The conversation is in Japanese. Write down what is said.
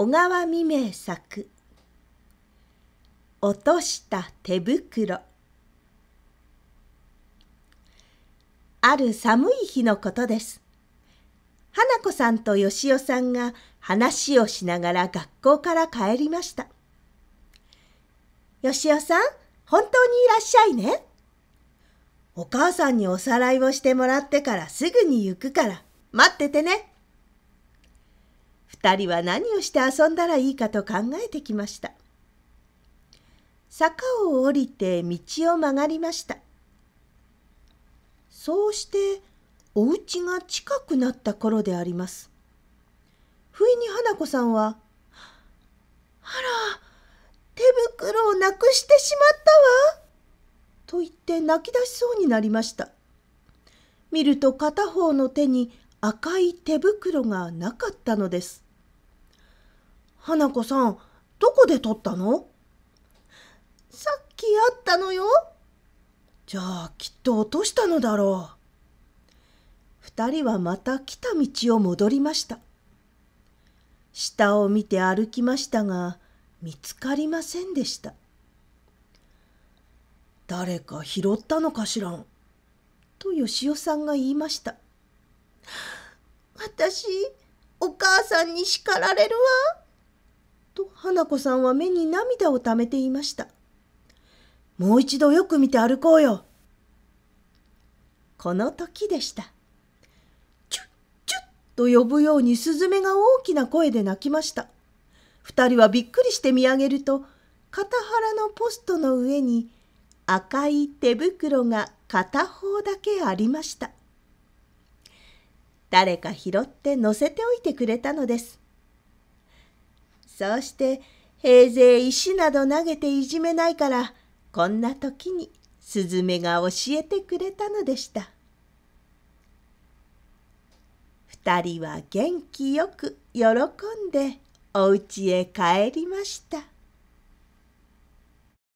小川未明作落とした手袋ある寒い日のことです。花子さんとよしおさんが話をしながら学校から帰りました。よしおさん、本当にいらっしゃいね。お母さんにおさらいをしてもらってからすぐに行くから、待っててね。2人は何をして遊んだらいいかと考えてきました坂を下りて道を曲がりましたそうしてお家が近くなった頃であります不意に花子さんは「あら手袋をなくしてしまったわ」と言って泣き出しそうになりました見ると片方の手に赤い手袋がなかったのです花子さん、どこで撮ったのさっきあったのよ。じゃあ、きっと落としたのだろう。二人はまた来た道を戻りました。下を見て歩きましたが、見つかりませんでした。誰か拾ったのかしらん。と吉尾さんが言いました。私、お母さんに叱られるわ。花子さんは目に涙をためていました。もう一度よく見て歩こうよ。この時でした。チュッチュッと呼ぶようにスズメが大きな声で鳴きました。二人はびっくりして見上げると、片腹のポストの上に赤い手袋が片方だけありました。誰か拾って乗せておいてくれたのです。そうして平勢石など投げていじめないからこんな時にスズメが教えてくれたのでした2人は元気よく喜んでお家へ帰りました